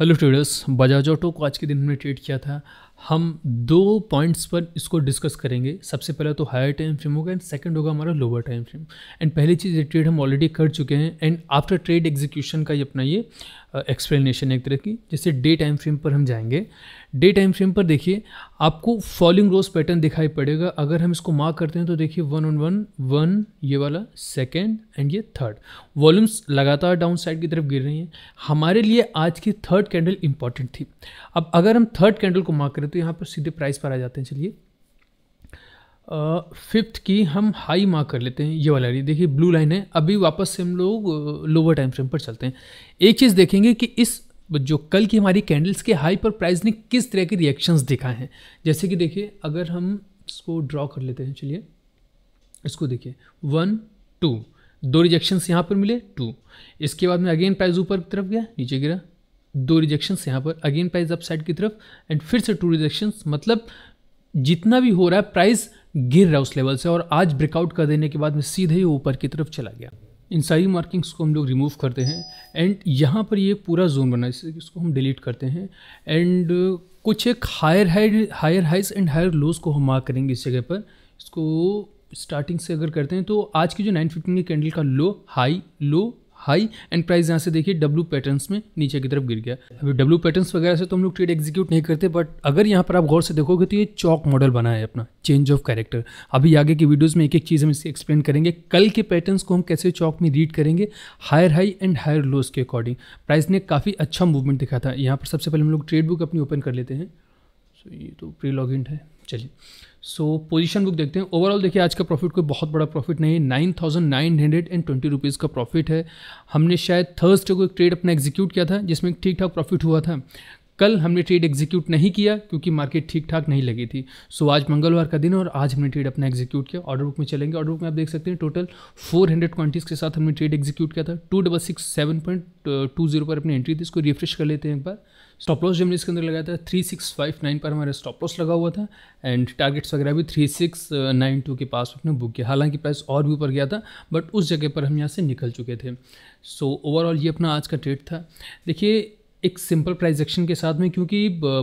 hello students Bajaj auto को आज के दिन हमने ट्रेड किया था हम दो पॉइंट्स पर इसको डिस्कस करेंगे सबसे पहला तो हायर टाइम फ्रेम होगा एंड सेकंड होगा हमारा लोअर टाइम फ्रेम एंड पहली चीज़ ये ट्रेड हम ऑलरेडी कर चुके हैं एंड आफ्टर ट्रेड एग्जीक्यूशन का ये अपना ये एक्सप्लेनेशन है एक तरह की जैसे डे टाइम फ्रेम पर हम जाएंगे डे टाइम फ्रेम पर देखिए आपको फॉलिंग रोज पैटर्न दिखाई पड़ेगा अगर हम इसको मार्क करते हैं तो देखिए वन ऑन वन वन ये वाला सेकेंड एंड ये थर्ड वॉल्यूम्स लगातार डाउन साइड की तरफ गिर रही हैं हमारे लिए आज की थर्ड कैंडल इंपॉर्टेंट थी अब अगर हम थर्ड कैंडल को मार्क करें करें तो यहाँ पर सीधे प्राइस पर आ जाते हैं चलिए फिफ्थ की हम हाई मार्क कर लेते हैं ये वाला रही देखिए ब्लू लाइन है अभी वापस से हम लोग लोअर टाइम फ्रेम पर चलते हैं एक चीज़ देखेंगे कि इस जो कल की हमारी कैंडल्स के हाई पर प्राइस ने किस तरह के रिएक्शंस दिखाए हैं जैसे कि देखिए अगर हम इसको ड्रॉ कर लेते हैं चलिए इसको देखिए वन टू दो रिजेक्शन्स यहाँ पर मिले टू इसके बाद में अगेन प्राइस ऊपर की तरफ गया नीचे गिरा दो रिजेक्शंस यहाँ पर अगेन प्राइस अपसाइड की तरफ एंड फिर से टू रिजेक्शंस मतलब जितना भी हो रहा है प्राइस गिर रहा है उस लेवल से और आज ब्रेकआउट कर देने के बाद में सीधे ही ऊपर की तरफ चला गया इन सारी मार्किंग्स को हम लोग रिमूव करते हैं एंड यहाँ पर ये पूरा जोन बना है इसको हम डिलीट करते हैं एंड कुछ एक higher high higher highs and higher lows को हम मार्क करेंगे इस जगह पर इसको स्टार्टिंग से अगर करते हैं तो आज की जो 915 की कैंडल का low high low high and price यहाँ से देखिए डब्लू पैटर्न्स में नीचे की तरफ गिर गया अभी डब्लू पैटर्न्स वगैरह से तो हम लोग ट्रेड एग्जीक्यूट नहीं करते बट अगर यहाँ पर आप गौर से देखोगे तो ये चौक मॉडल बना है अपना चेंज ऑफ कैरेक्टर अभी आगे की वीडियोज़ में एक एक चीज़ हम इसे एक्सप्लेन करेंगे कल के पैटर्न्स को हम कैसे चौक में रीड करेंगे higher high and higher lows के अकॉर्डिंग प्राइस ने काफ़ी अच्छा मूवमेंट दिखा था यहाँ पर सबसे पहले हम लोग ट्रेड बुक अपनी ओपन कर लेते हैं सो ये तो प्री लॉग है चलिए सो पोजीशन बुक देखते हैं ओवरऑल देखिए आज का प्रॉफिट कोई बहुत बड़ा प्रॉफिट नहीं है nine thousand nine hundred and twenty rupees का प्रॉफिट है हमने शायद थर्सडे को एक ट्रेड अपना एग्जीक्यूट किया था जिसमें ठीक ठाक प्रॉफिट हुआ था कल हमने ट्रेड एग्जीक्यूट नहीं किया क्योंकि मार्केट ठीक ठाक नहीं लगी थी सो so, आज मंगलवार का दिन है और आज हमने ट्रेड अपना एग्जीक्यूट किया ऑर्डर बुक में चलेंगे ऑर्डर बुक में आप देख सकते हैं टोटल 400 हंड्रेड क्वांटिटीज़ के साथ हमने ट्रेड एग्जीक्यूट किया था two double six seven point two zero पर अपनी एंट्री थी इसको रिफ्रेश कर लेते हैं एक बार स्टॉप लॉस जो हमने इसके अंदर लगाया था थ्री सिक्स फाइव नाइन पर हमारा स्टॉप लॉस लगा हुआ था एंड टारगेट्स वगैरह भी थ्री सिक्स नाइन टू के पास अपने बुक किया हालांकि प्राइस और भी ऊपर गया था बट उस जगह पर हम यहाँ से निकल चुके थे सो ओवरऑल ये अपना आज का ट्रेड था देखिए एक सिंपल प्राइस एक्शन के साथ में क्योंकि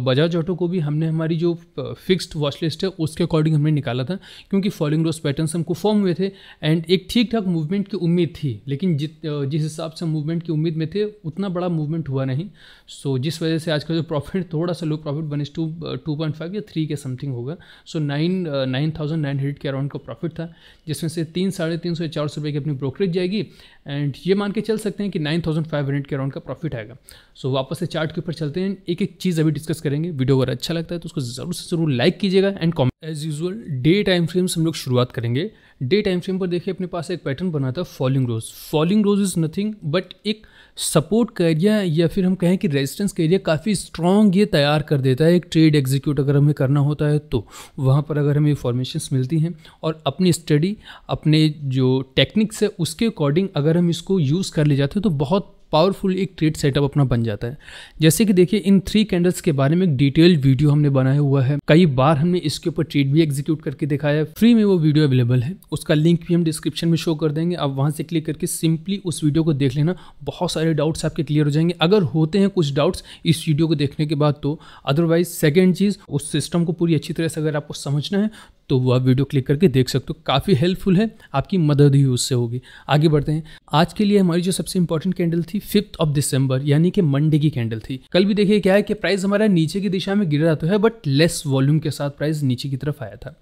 बजाज ऑटो को भी हमने हमारी जो फिक्स्ड वॉच लिस्ट है उसके अकॉर्डिंग हमने निकाला था क्योंकि फॉलिंग रोज पैटर्न हमको फॉर्म हुए थे एंड एक ठीक ठाक मूवमेंट की उम्मीद थी लेकिन जित जिस हिसाब से मूवमेंट की उम्मीद में थे उतना बड़ा मूवमेंट हुआ नहीं सो so, जिस वजह से आज का जो प्रॉफिट थोड़ा सा low profit one is to two point five या थ्री के समथिंग होगा so nine nine thousand nine hundred के अराउंड का प्रॉफिट था जिसमें से तीन साढ़े तीन सौ या चार सौ रुपये की अपनी ब्रोकरेज जाएगी एंड ये मान के चल सकते हैं कि नाइन थाउजेंड फाइव हंड्रेड के अराउंड का प्रॉफिट आएगा सो so, वापस से चार्ट के ऊपर चलते हैं एक एक चीज़ अभी डिस्कस करेंगे वीडियो अगर अच्छा लगता है तो उसको ज़रूर से ज़रूर लाइक कीजिएगा and comment as usual day time frame से हम लोग शुरुआत करेंगे डे टाइम फ्रेम पर देखिए अपने पास एक पैटर्न बना था falling rose falling rose is nothing but एक सपोर्ट का एरिया या फिर हम कहें कि रेजिस्टेंस का एरिया काफ़ी स्ट्रॉन्ग ये तैयार कर देता है एक ट्रेड एग्जीक्यूट अगर हमें करना होता है तो वहाँ पर अगर हमें फॉर्मेशन मिलती हैं और अपनी स्टडी अपने जो टेक्निक्स है उसके अकॉर्डिंग अगर हम इसको यूज़ कर ले जाते हैं तो बहुत पावरफुल एक ट्रेड सेटअप अपना बन जाता है जैसे कि देखिए इन थ्री कैंडल्स के बारे में एक डिटेल्ड वीडियो हमने बनाया हुआ है कई बार हमने इसके ऊपर ट्रेड भी एग्जीक्यूट करके दिखाया है फ्री में वो वीडियो अवेलेबल है उसका लिंक भी हम डिस्क्रिप्शन में शो कर देंगे आप वहाँ से क्लिक करके सिंपली उस वीडियो को देख लेना बहुत सारे डाउट्स आपके क्लियर हो जाएंगे अगर होते हैं कुछ डाउट्स इस वीडियो को देखने के बाद तो अदरवाइज सेकेंड चीज़ उस सिस्टम को पूरी अच्छी तरह से अगर आपको समझना है तो वो आप वीडियो क्लिक करके देख सकते हो काफ़ी हेल्पफुल है आपकी मदद ही उससे होगी आगे बढ़ते हैं आज के लिए हमारी जो सबसे इंपॉर्टेंट कैंडल थी फिफ्थ ऑफ दिसंबर यानी कि मंडे की कैंडल थी कल भी देखिए क्या है कि प्राइस हमारा नीचे की दिशा में गिर रहा तो है बट लेस वॉल्यूम के साथ प्राइस नीचे की तरफ आया था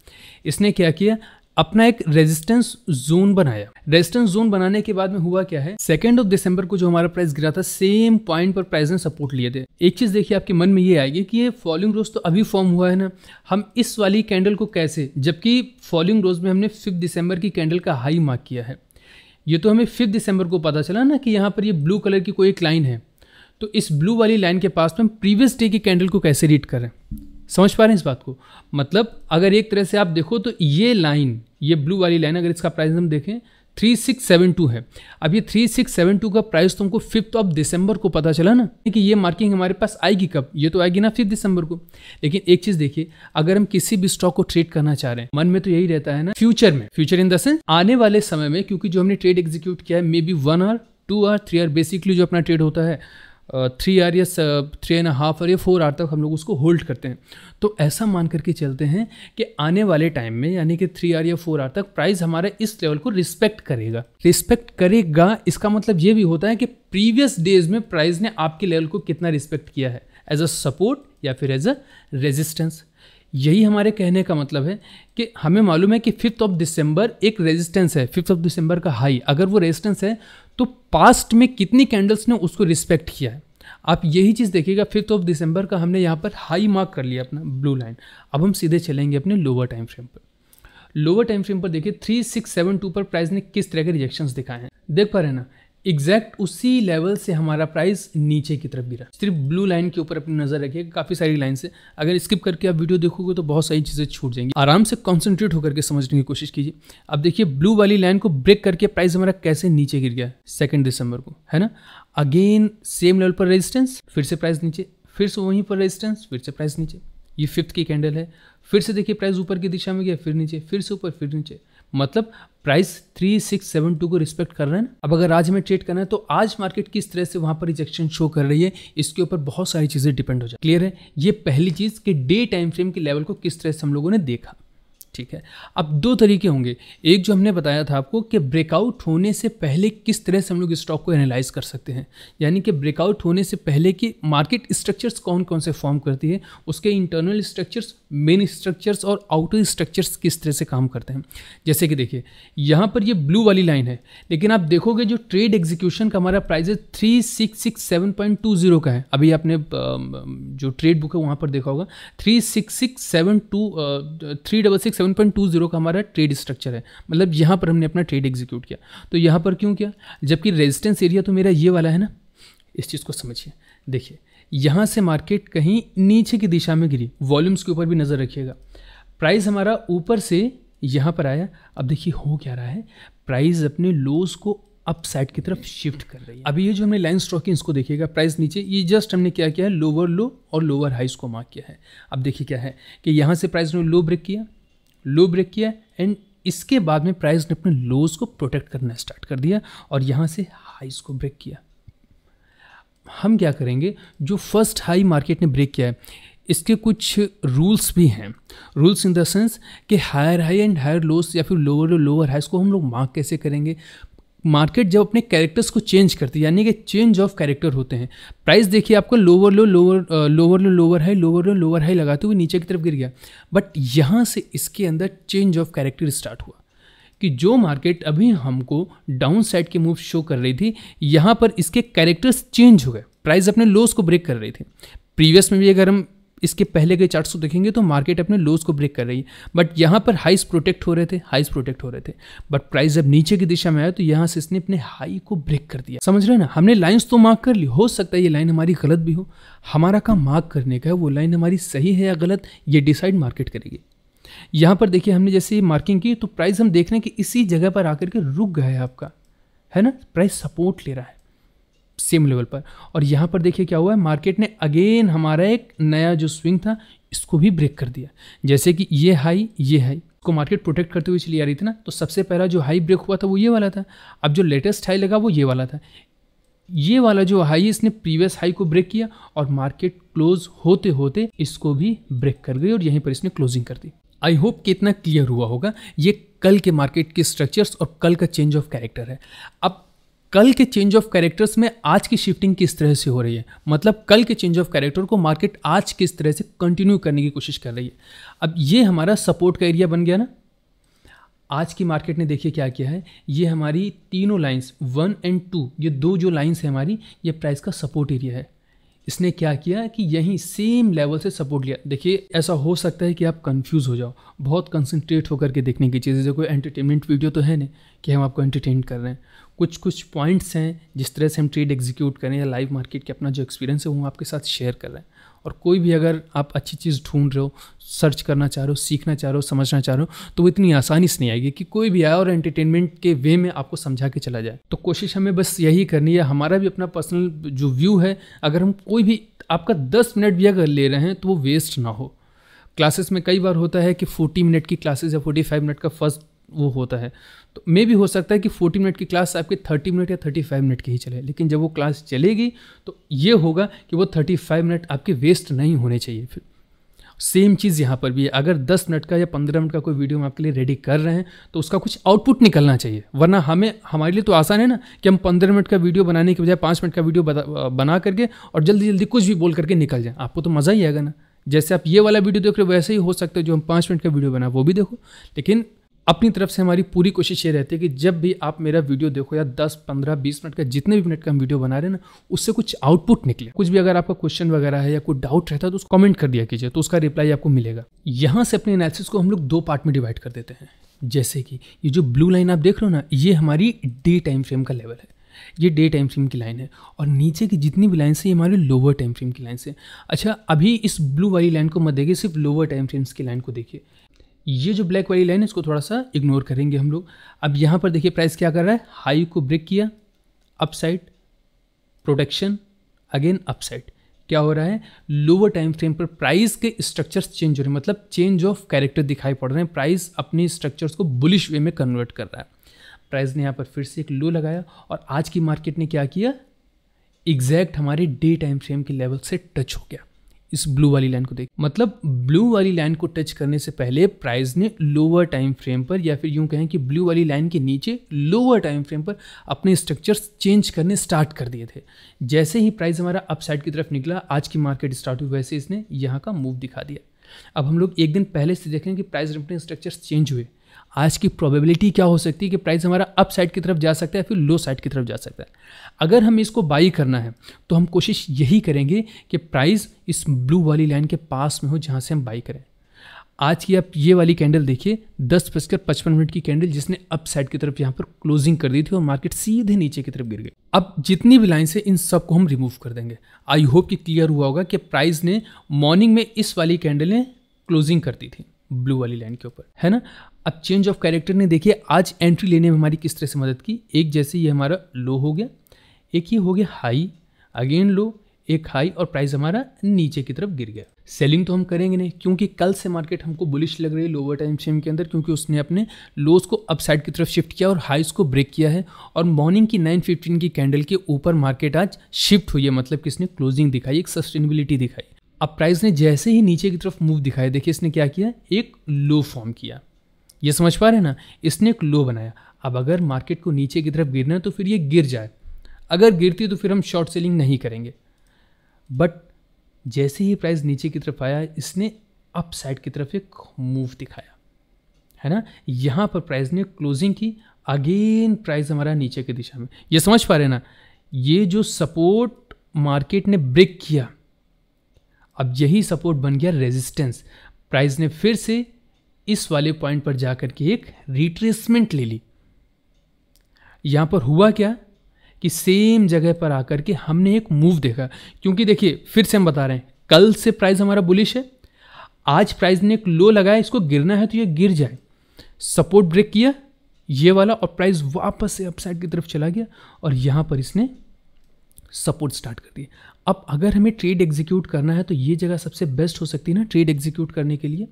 इसने क्या किया अपना एक रेजिस्टेंस जोन बनाया रेजिस्टेंस जोन बनाने के बाद में हुआ क्या है सेकेंड ऑफ दिसंबर को जो हमारा प्राइस गिरा था सेम पॉइंट पर प्राइस ने सपोर्ट लिए थे एक चीज देखिए आपके मन में ये आएगी कि ये फॉलोइंग रोज तो अभी फॉर्म हुआ है ना हम इस वाली कैंडल को कैसे जबकि फॉलोइंग रोज में हमने फिफ्थ दिसंबर की कैंडल का हाई मार्क किया है ये तो हमें फिफ्थ दिसंबर को पता चला ना कि यहाँ पर ये ब्लू कलर की कोई एक लाइन है तो इस ब्लू वाली लाइन के पास में हम प्रीवियस डे की कैंडल को कैसे रीड करें समझ पा रहे हैं इस बात को मतलब अगर एक तरह से आप देखो तो ये लाइन ये ब्लू वाली लाइन अगर इसका प्राइस हम देखें थ्री सिक्स सेवन टू है अब ये थ्री सिक्स सेवन टू का प्राइस तुमको फिफ्थ ऑफ दिसंबर को पता चला ना कि ये मार्किंग हमारे पास आएगी कब ये तो आएगी ना फिफ्थ दिसंबर को लेकिन एक चीज देखिए अगर हम किसी भी स्टॉक को ट्रेड करना चाह रहे हैं मन में तो यही रहता है ना फ्यूचर में फ्यूचर इन द सेंस आने वाले समय में क्योंकि जो हमने ट्रेड एग्जीक्यूट किया है maybe one R two R three R basically जो अपना ट्रेड होता है थ्री आर या थ्री एंड हाफ आर या फोर आर तक हम लोग उसको होल्ड करते हैं तो ऐसा मान करके चलते हैं कि आने वाले टाइम में यानी कि थ्री आर या फोर आर तक प्राइस हमारे इस लेवल को रिस्पेक्ट करेगा रिस्पेक्ट करेगा इसका मतलब ये भी होता है कि प्रीवियस डेज में प्राइस ने आपके लेवल को कितना रिस्पेक्ट किया है एज अ सपोर्ट या फिर एज अ रेजिस्टेंस यही हमारे कहने का मतलब है कि हमें मालूम है कि फिफ्थ ऑफ दिसंबर एक रेजिस्टेंस है फिफ्थ ऑफ दिसंबर का हाई अगर वो रेजिस्टेंस है तो पास्ट में कितनी कैंडल्स ने उसको रिस्पेक्ट किया है आप यही चीज़ देखिएगा फिफ्थ ऑफ दिसंबर का हमने यहाँ पर हाई मार्क कर लिया अपना ब्लू लाइन अब हम सीधे चलेंगे अपने लोअर टाइम फ्रेम पर लोअर टाइम फ्रेम पर देखिए थ्री सिक्स सेवन टू पर प्राइस ने किस तरह के रिजेक्शन दिखाए हैं देख पा रहे ना एग्जैक्ट उसी लेवल से हमारा प्राइस नीचे की तरफ गिरा सिर्फ ब्लू लाइन के ऊपर अपनी नजर रखिए काफ़ी सारी लाइन से अगर स्किप करके आप वीडियो देखोगे तो बहुत सारी चीज़ें छूट जाएंगी आराम से कॉन्सेंट्रेट होकर के समझने की कोशिश कीजिए अब देखिए ब्लू वाली लाइन को ब्रेक करके प्राइस हमारा कैसे नीचे गिर गया सेकेंड दिसंबर को है ना अगेन सेम लेवल पर रेजिस्टेंस फिर से प्राइस नीचे फिर से वहीं पर रेजिस्टेंस फिर से प्राइस नीचे ये फिफ्थ की कैंडल है फिर से देखिए प्राइस ऊपर की दिशा में गया फिर नीचे फिर से ऊपर फिर नीचे मतलब प्राइस 3672 को रिस्पेक्ट कर रहे हैं अब अगर आज हमें ट्रेड करना है तो आज मार्केट किस तरह से वहां पर रिजेक्शन शो कर रही है इसके ऊपर बहुत सारी चीज़ें डिपेंड हो जाए क्लियर है ये पहली चीज़ कि डे टाइम फ्रेम के लेवल को किस तरह से हम लोगों ने देखा ठीक है अब दो तरीके होंगे एक जो हमने बताया था आपको कि ब्रेकआउट होने से पहले किस तरह से हम लोग स्टॉक को एनालाइज कर सकते हैं यानी कि ब्रेकआउट होने से पहले कि मार्केट स्ट्रक्चर्स कौन कौन से फॉर्म करती है उसके इंटरनल स्ट्रक्चर्स मेन स्ट्रक्चर्स और आउटर स्ट्रक्चर्स किस तरह से काम करते हैं जैसे कि देखिए यहाँ पर ये ब्लू वाली लाइन है लेकिन आप देखोगे जो ट्रेड एग्जीक्यूशन का हमारा प्राइस है थ्री का है अभी आपने जो ट्रेड बुक है वहाँ पर देखा होगा three six six seven two three double six seven point two zero का हमारा ट्रेड स्ट्रक्चर है मतलब यहाँ पर हमने अपना ट्रेड एग्जीक्यूट किया तो यहाँ पर क्यों किया जबकि रेजिस्टेंस एरिया तो मेरा ये वाला है ना इस चीज़ को समझिए देखिए यहाँ से मार्केट कहीं नीचे की दिशा में गिरी वॉल्यूम्स के ऊपर भी नज़र रखिएगा प्राइस हमारा ऊपर से यहाँ पर आया अब देखिए हो क्या रहा है प्राइस अपने लोज को अप साइड की तरफ शिफ्ट कर रही है अभी ये जो हमने लाइन स्ट्रॉक की इसको देखिएगा प्राइस नीचे ये जस्ट हमने क्या किया है लोअर लो और लोअर हाइस को मार्क किया है अब देखिए क्या है कि यहाँ से प्राइस ने लो ब्रेक किया लो ब्रेक किया एंड इसके बाद में प्राइस ने अपने लोज को प्रोटेक्ट करना स्टार्ट कर दिया और यहाँ से हाईज को ब्रेक किया हम क्या करेंगे जो फर्स्ट हाई मार्केट ने ब्रेक किया है इसके कुछ रूल्स भी हैं रूल्स इन द सेंस कि higher high and higher lows या फिर लोअर लोअर हाइस को हम लोग मार्क कैसे करेंगे मार्केट जब अपने कैरेक्टर्स को चेंज करती है यानी कि चेंज ऑफ कैरेक्टर होते हैं प्राइस देखिए आपको lower low lower lower low lower high lower low lower high लगाते हुए नीचे की तरफ गिर गया बट यहाँ से इसके अंदर चेंज ऑफ कैरेक्टर स्टार्ट हुआ कि जो मार्केट अभी हमको डाउन साइड की मूव शो कर रही थी यहाँ पर इसके कैरेक्टर्स चेंज हो गए प्राइस अपने लोस को ब्रेक कर रही थी प्रीवियस में भी अगर हम इसके पहले के चार्ट्स को देखेंगे तो मार्केट अपने लोज को ब्रेक कर रही है बट यहाँ पर हाइस प्रोटेक्ट हो रहे थे हाइस प्रोटेक्ट हो रहे थे बट प्राइस जब नीचे की दिशा में आया तो यहाँ से इसने अपने हाई को ब्रेक कर दिया समझ रहे हैं ना हमने लाइन्स तो मार्क कर ली हो सकता है ये लाइन हमारी गलत भी हो हमारा काम मार्क करने का है वो लाइन हमारी सही है या गलत ये डिसाइड मार्केट करेगी यहाँ पर देखिए हमने जैसे मार्किंग की तो प्राइस हम देख रहे हैं कि इसी जगह पर आकर के रुक गया है आपका है ना प्राइस सपोर्ट ले रहा है सेम लेवल पर और यहाँ पर देखिए क्या हुआ है मार्केट ने अगेन हमारा एक नया जो स्विंग था इसको भी ब्रेक कर दिया जैसे कि ये हाई ये हाई को मार्केट प्रोटेक्ट करते हुए चली आ रही थी ना तो सबसे पहला जो हाई ब्रेक हुआ था वो ये वाला था अब जो लेटेस्ट हाई लगा वो ये वाला था ये वाला जो हाई है इसने प्रीवियस हाई को ब्रेक किया और मार्केट क्लोज होते होते इसको भी ब्रेक कर गई और यहीं पर इसने क्लोजिंग कर दी आई होप कितना क्लियर हुआ होगा ये कल के मार्केट के स्ट्रक्चर्स और कल का चेंज ऑफ कैरेक्टर है अब कल के चेंज ऑफ कैरेक्टर्स में आज की शिफ्टिंग किस तरह से हो रही है मतलब कल के चेंज ऑफ कैरेक्टर को मार्केट आज किस तरह से कंटिन्यू करने की कोशिश कर रही है अब ये हमारा सपोर्ट का एरिया बन गया ना आज की मार्केट ने देखिए क्या किया है ये हमारी तीनों लाइंस वन एंड टू ये दो जो लाइंस है हमारी ये प्राइस का सपोर्ट एरिया है इसने क्या किया कि यहीं सेम लेवल से सपोर्ट लिया देखिए ऐसा हो सकता है कि आप कंफ्यूज हो जाओ बहुत कंसंट्रेट होकर के देखने की चीज़ें जैसे कोई एंटरटेनमेंट वीडियो तो है नहीं कि हम आपको एंटरटेन कर रहे हैं कुछ कुछ पॉइंट्स हैं जिस तरह से हम ट्रेड एग्जीक्यूट करें या लाइव मार्केट के अपना जो एक्सपीरियंस है वो आपके साथ शेयर कर रहे हैं और कोई भी अगर आप अच्छी चीज़ ढूंढ रहे हो सर्च करना चाह रहे हो सीखना चाह रहे हो समझना चाह रहे हो तो वो इतनी आसानी से नहीं आएगी कि कोई भी आए और एंटरटेनमेंट के वे में आपको समझा के चला जाए तो कोशिश हमें बस यही करनी है हमारा भी अपना पर्सनल जो व्यू है अगर हम कोई भी आपका दस मिनट भी अगर ले रहे हैं तो वो वेस्ट ना हो क्लासेस में कई बार होता है कि 40 मिनट की क्लासेस या 45 मिनट का फर्स्ट वो होता है तो मे भी हो सकता है कि 40 मिनट की क्लास आपकी 30 मिनट या 35 मिनट की ही चले लेकिन जब वो क्लास चलेगी तो ये होगा कि वो 35 मिनट आपके वेस्ट नहीं होने चाहिए फिर सेम चीज़ यहाँ पर भी है अगर 10 मिनट का या 15 मिनट का कोई वीडियो हम आपके लिए रेडी कर रहे हैं तो उसका कुछ आउटपुट निकलना चाहिए वरना हमें हमारे लिए तो आसान है ना कि हम 15 मिनट का वीडियो बनाने के बजाय पाँच मिनट का वीडियो बना करके और जल्दी जल्दी कुछ भी बोल करके निकल जाए आपको तो मज़ा ही आएगा ना जैसे आप ये वाला वीडियो देख रहे हो वैसे ही हो सकता है जो हम पाँच मिनट का वीडियो बनाए वो भी देखो लेकिन अपनी तरफ से हमारी पूरी कोशिश ये रहती है कि जब भी आप मेरा वीडियो देखो या 10, 15, 20 मिनट का जितने भी मिनट का हम वीडियो बना रहे हैं ना उससे कुछ आउटपुट निकले कुछ भी अगर आपका क्वेश्चन वगैरह है या कोई डाउट रहता है तो उसको कमेंट कर दिया कीजिए तो उसका रिप्लाई आपको मिलेगा यहाँ से अपने एनालिसिस को हम लोग दो पार्ट में डिवाइड कर देते हैं जैसे कि ये जो ब्लू लाइन आप देख रहे हो ना ये हमारी डे टाइम फ्रेम का लेवल है ये डे टाइम फ्रेम की लाइन है और नीचे की जितनी भी लाइन्स है ये हमारे लोअर टाइम फ्रेम की लाइन्स है अच्छा अभी इस ब्लू वाली लाइन को मत देखिए सिर्फ लोअर टाइम फ्रेम्स की लाइन को देखिए ये जो ब्लैक वाली लाइन है इसको थोड़ा सा इग्नोर करेंगे हम लोग अब यहाँ पर देखिए प्राइस क्या कर रहा है हाई को ब्रेक किया अपसाइड प्रोटेक्शन अगेन अपसाइड क्या हो रहा है लोअर टाइम फ्रेम पर प्राइस के स्ट्रक्चर्स चेंज हो रहे हैं मतलब चेंज ऑफ कैरेक्टर दिखाई पड़ रहे हैं प्राइस अपने स्ट्रक्चर्स को बुलिश वे में कन्वर्ट कर रहा है प्राइस ने यहाँ पर फिर से एक लो लगाया और आज की मार्केट ने क्या किया एग्जैक्ट हमारे डे टाइम फ्रेम के लेवल से टच हो गया इस ब्लू वाली लाइन को देख मतलब ब्लू वाली लाइन को टच करने से पहले प्राइस ने लोअर टाइम फ्रेम पर या फिर यूं कहें कि ब्लू वाली लाइन के नीचे लोअर टाइम फ्रेम पर अपने स्ट्रक्चर्स चेंज करने स्टार्ट कर दिए थे जैसे ही प्राइस हमारा अपसाइड की तरफ निकला आज की मार्केट स्टार्ट हुई वैसे इसने यहाँ का मूव दिखा दिया अब हम लोग एक दिन पहले से देखें कि प्राइस अपने स्ट्रक्चर्स चेंज हुए आज की प्रोबेबिलिटी क्या हो सकती है कि प्राइस हमारा अप साइड की तरफ जा सकता है या फिर लो साइड की तरफ जा सकता है अगर हम इसको बाई करना है तो हम कोशिश यही करेंगे कि प्राइस इस ब्लू वाली लाइन के पास में हो जहाँ से हम बाई करें आज की आप ये वाली कैंडल देखिए दस बजकर पचपन मिनट की कैंडल जिसने अप साइड की तरफ यहाँ पर क्लोजिंग कर दी थी और मार्केट सीधे नीचे की तरफ गिर गई अब जितनी भी लाइन है इन सब को हम रिमूव कर देंगे आई होप कि क्लियर हुआ होगा कि प्राइस ने मॉर्निंग में इस वाली कैंडल ने क्लोजिंग कर दी थी ब्लू वाली लाइन के ऊपर है ना अब चेंज ऑफ कैरेक्टर ने देखिए आज एंट्री लेने में हमारी किस तरह से मदद की एक जैसे ये हमारा लो हो गया एक ये हो गया हाई अगेन लो एक हाई और प्राइस हमारा नीचे की तरफ गिर गया सेलिंग तो हम करेंगे नहीं क्योंकि कल से मार्केट हमको बुलिश लग रही है लोअर टाइम फ्रेम के अंदर क्योंकि उसने अपने लोस को अप साइड की तरफ शिफ्ट किया और हाईस को ब्रेक किया है और मॉर्निंग की 9:15 की कैंडल के ऊपर मार्केट आज शिफ्ट हुई है मतलब कि इसने क्लोजिंग दिखाई एक सस्टेनेबिलिटी दिखाई अब प्राइस ने जैसे ही नीचे की तरफ मूव दिखाया देखिए इसने क्या किया एक लो फॉर्म किया ये समझ पा रहे हैं ना इसने एक लो बनाया अब अगर मार्केट को नीचे की तरफ गिरना है तो फिर ये गिर जाए अगर गिरती तो फिर हम शॉर्ट सेलिंग नहीं करेंगे बट जैसे ही प्राइस नीचे की तरफ आया इसने अप साइड की तरफ एक मूव दिखाया है ना यहाँ पर प्राइस ने क्लोजिंग की अगेन प्राइस हमारा नीचे की दिशा में ये समझ पा रहे हैं ना ये जो सपोर्ट मार्केट ने ब्रेक किया अब यही सपोर्ट बन गया रेजिस्टेंस प्राइस ने फिर से इस वाले पॉइंट पर जाकर के एक रिट्रेसमेंट ले ली यहां पर हुआ क्या कि सेम जगह पर आकर के हमने एक मूव देखा क्योंकि देखिए फिर से हम बता रहे हैं कल से प्राइस हमारा बुलिश है आज प्राइस ने एक लो लगाया इसको गिरना है तो ये गिर जाए सपोर्ट ब्रेक किया ये वाला और प्राइस वापस से अपसाइड की तरफ चला गया और यहां पर इसने सपोर्ट स्टार्ट कर दिया अब अगर हमें ट्रेड एग्जीक्यूट करना है तो ये जगह सबसे बेस्ट हो सकती है ना ट्रेड एग्जीक्यूट करने के लिए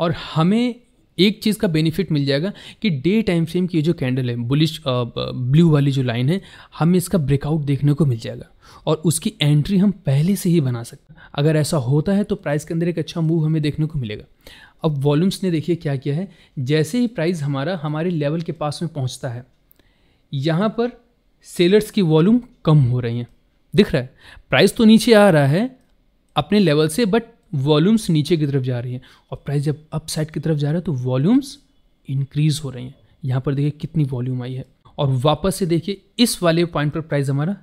और हमें एक चीज़ का बेनिफिट मिल जाएगा कि डे टाइम फ्रेम की जो कैंडल है बुलिश ब्लू वाली जो लाइन है हमें इसका ब्रेकआउट देखने को मिल जाएगा और उसकी एंट्री हम पहले से ही बना सकते हैं अगर ऐसा होता है तो प्राइस के अंदर एक अच्छा मूव हमें देखने को मिलेगा अब वॉल्यूम्स ने देखिए क्या किया है जैसे ही प्राइस हमारा हमारे लेवल के पास में पहुँचता है यहाँ पर सेलर्स की वॉल्यूम कम हो रही हैं दिख रहा है प्राइस तो नीचे आ रहा है अपने लेवल से बट वॉल्यूम्स नीचे की तरफ जा रही हैं और प्राइस जब अप साइड की तरफ जा रहा है तो वॉल्यूम्स इंक्रीज़ हो रही हैं यहाँ पर देखिए कितनी वॉल्यूम आई है और वापस से देखिए इस वाले पॉइंट पर प्राइस हमारा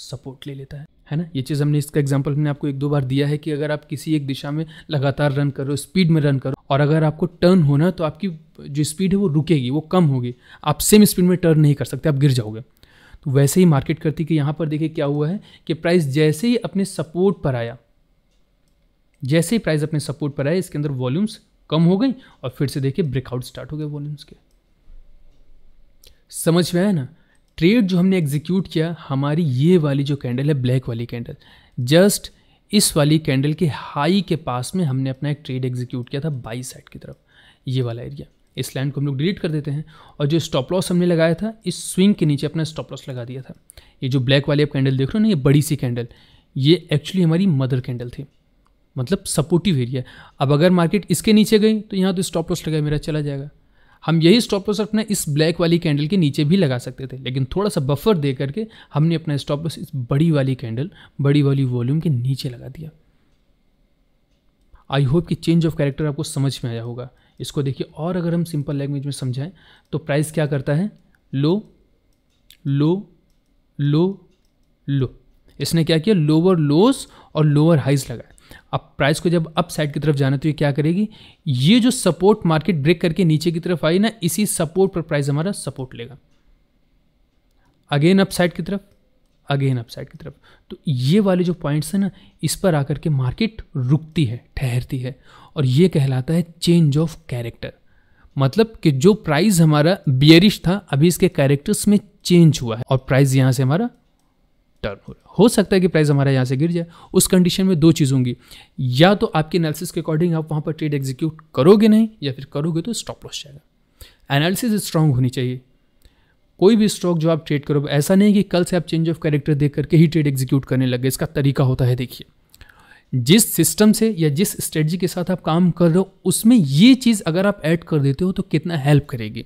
सपोर्ट ले लेता है है ना ये चीज़ हमने इसका एग्जाम्पल हमने आपको एक दो बार दिया है कि अगर आप किसी एक दिशा में लगातार रन करो स्पीड में रन करो और अगर आपको टर्न होना तो आपकी जो स्पीड है वो रुकेगी वो कम होगी आप सेम स्पीड में टर्न नहीं कर सकते आप गिर जाओगे तो वैसे ही मार्केट करती कि यहाँ पर देखिए क्या हुआ है कि प्राइस जैसे ही अपने सपोर्ट पर आया जैसे ही प्राइस अपने सपोर्ट पर आए इसके अंदर वॉल्यूम्स कम हो गई और फिर से देखिए ब्रेकआउट स्टार्ट हो गए वॉल्यूम्स के समझ में आया ना ट्रेड जो हमने एग्जीक्यूट किया हमारी ये वाली जो कैंडल है ब्लैक वाली कैंडल जस्ट इस वाली कैंडल के हाई के पास में हमने अपना एक ट्रेड एग्जीक्यूट किया था बाई साइड की तरफ ये वाला एरिया इस लाइन को हम लोग डिलीट कर देते हैं और जो स्टॉप लॉस हमने लगाया था इस स्विंग के नीचे अपना स्टॉप लॉस लगा दिया था ये जो ब्लैक वाली आप कैंडल देख रहे हो ना ये बड़ी सी कैंडल ये एक्चुअली हमारी मदर कैंडल थी मतलब सपोर्टिव एरिया अब अगर मार्केट इसके नीचे गई तो यहाँ तो स्टॉप लॉस लगा मेरा चला जाएगा हम यही स्टॉप लॉस अपना इस ब्लैक वाली कैंडल के नीचे भी लगा सकते थे लेकिन थोड़ा सा बफर दे करके हमने अपना स्टॉप लॉस इस बड़ी वाली कैंडल बड़ी वाली वॉल्यूम के नीचे लगा दिया आई होप कि चेंज ऑफ कैरेक्टर आपको समझ में आया होगा इसको देखिए और अगर हम सिंपल लैंग्वेज में समझाएं तो प्राइस क्या करता है लो लो लो लो इसने क्या किया लोअर लोस और लोअर हाइज लगाया अब प्राइस को जब अप साइड की तरफ जाना तो ये क्या करेगी ये जो सपोर्ट मार्केट ब्रेक करके नीचे की तरफ आई ना इसी सपोर्ट पर प्राइस हमारा सपोर्ट लेगा अगेन अप साइड की तरफ अगेन अप साइड की तरफ तो ये वाले जो पॉइंट्स हैं ना इस पर आकर के मार्केट रुकती है ठहरती है और ये कहलाता है चेंज ऑफ कैरेक्टर मतलब कि जो प्राइस हमारा बियरिश था अभी इसके कैरेक्टर्स में चेंज हुआ है और प्राइस यहाँ से हमारा टर्न हो रहा हो सकता है कि प्राइस हमारे यहाँ से गिर जाए उस कंडीशन में दो चीज़ होंगी या तो आपके एनालिसिस के अकॉर्डिंग आप वहाँ पर ट्रेड एग्जीक्यूट करोगे नहीं या फिर करोगे तो स्टॉप लॉस जाएगा एनालिसिस स्ट्रांग होनी चाहिए कोई भी स्टॉक जो आप ट्रेड करो ऐसा नहीं कि कल से आप चेंज ऑफ कैरेक्टर देख करके ही ट्रेड एग्जीक्यूट करने लगे इसका तरीका होता है देखिए जिस सिस्टम से या जिस स्ट्रेटजी के साथ आप काम कर रहे हो उसमें ये चीज़ अगर आप ऐड कर देते हो तो कितना हेल्प करेगी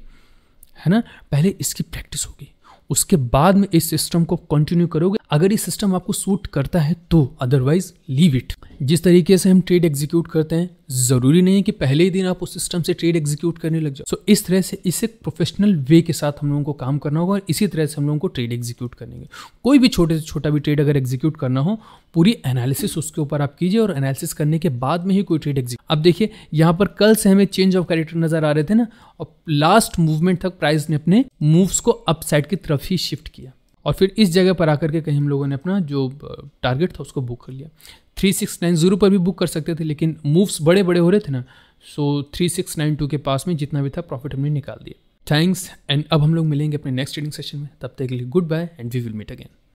है ना पहले इसकी प्रैक्टिस होगी उसके बाद में इस सिस्टम को कंटिन्यू करोगे अगर ये सिस्टम आपको सूट करता है तो अदरवाइज लीव इट जिस तरीके से हम ट्रेड एग्जीक्यूट करते हैं ज़रूरी नहीं है कि पहले ही दिन आप उस सिस्टम से ट्रेड एग्जीक्यूट करने लग जाओ सो so, इस तरह से इसे प्रोफेशनल वे के साथ हम लोगों को काम करना होगा और इसी तरह से हम लोगों को ट्रेड एग्जीक्यूट के कोई भी छोटे से छोटा भी ट्रेड अगर एग्जीक्यूट करना हो पूरी एनालिसिस उसके ऊपर आप कीजिए और एनालिसिस करने के बाद में ही कोई ट्रेड एग्जीक्यूट अब देखिए यहाँ पर कल से हमें चेंज ऑफ कैरेक्टर नज़र आ रहे थे ना और लास्ट मूवमेंट तक प्राइस ने अपने मूव्स को अप साइड की तरफ ही शिफ्ट किया और फिर इस जगह पर आकर के कहीं हम लोगों ने अपना जो टारगेट था उसको बुक कर लिया थ्री सिक्स नाइन ज़ीरो पर भी बुक कर सकते थे लेकिन मूव्स बड़े बड़े हो रहे थे ना so three six nine two के पास में जितना भी था प्रॉफिट हमने निकाल दिया थैंक्स एंड अब हम लोग मिलेंगे अपने नेक्स्ट ट्रेडिंग सेशन में तब तक के लिए goodbye and we will meet again